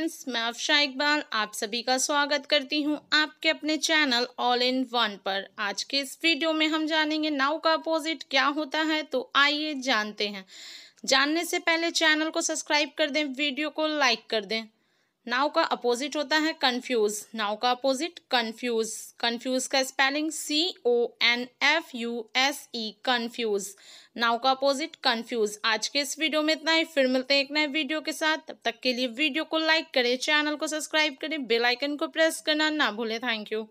friends मैं अफशा इकबाल आप सभी का स्वागत करती हूं आपके अपने चैनल ऑल इन वन पर आज के इस वीडियो में हम जानेंगे नाउ का अपोजिट क्या होता है तो आइए जानते हैं जानने से पहले चैनल को सब्सक्राइब कर दें वीडियो को लाइक कर दें नाव का अपोजिट होता है कंफ्यूज नाव का अपोजिट कंफ्यूज कंफ्यूज का spelling C O N F U S E confuse नाव का अपोजिट कंफ्यूज आज के इस वीडियो में इतना ही फिर मिलते हैं एक नए वीडियो के साथ तब तक के लिए वीडियो को लाइक करें चैनल को सब्सक्राइब करें बेलाइकन को प्रेस करना ना भूलें थैंक यू